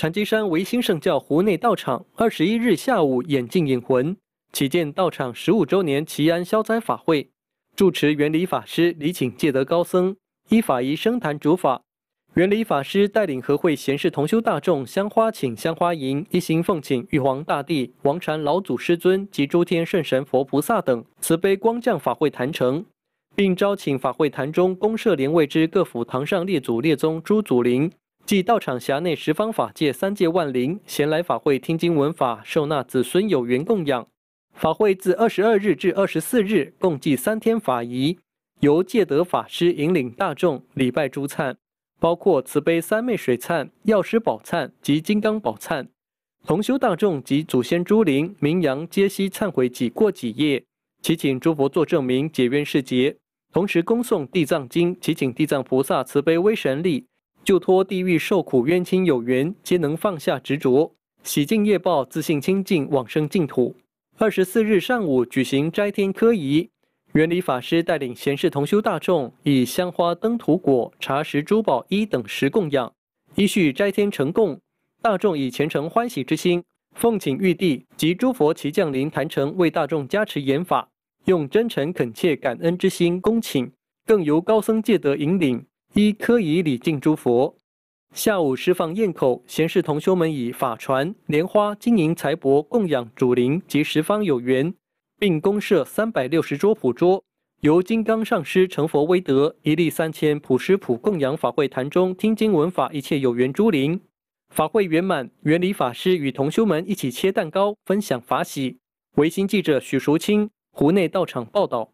禅机山维新圣教湖内道场二十一日下午演进引魂启建道场十五周年祈安消灾法会，主持原理法师李请戒德高僧依法仪升坛主法，原理法师带领和会贤士同修大众香花请香花迎一行奉请玉皇大帝、王禅老祖师尊及诸天圣神佛菩萨等慈悲光降法会坛成，并招请法会坛中公社连位之各府堂上列祖列宗诸祖灵。即道场辖内十方法界三界万灵，闲来法会听经闻法，受纳子孙有缘供养。法会自二十二日至二十四日，共计三天法仪，由戒德法师引领大众礼拜诸忏，包括慈悲三昧水忏、药师宝忏及金刚宝忏。同修大众及祖先诸灵、名扬皆悉忏悔己过，己业祈请诸佛作证明，解冤释结，同时恭诵《地藏经》，祈请地藏菩萨慈悲威神力。就托地狱受苦冤亲有缘，皆能放下执着，洗净业报，自信清净，往生净土。二十四日上午举行斋天科仪，原理法师带领贤士同修大众，以香花、灯、土果、茶食、珠宝一等食供养，依序斋天成供。大众以虔诚欢喜之心，奉请玉帝及诸佛其降临坛城，为大众加持演法，用真诚恳切感恩之心恭请，更由高僧戒德引领。一科仪礼敬诸佛，下午释放堰口，闲适同修们以法船、莲花、金银财帛供养主灵及十方有缘，并供设三百六十桌普桌，由金刚上师成佛威德一力三千普施普供养法会坛中听经闻法一切有缘诸灵。法会圆满，原理法师与同修们一起切蛋糕，分享法喜。维新记者许淑清，湖内到场报道。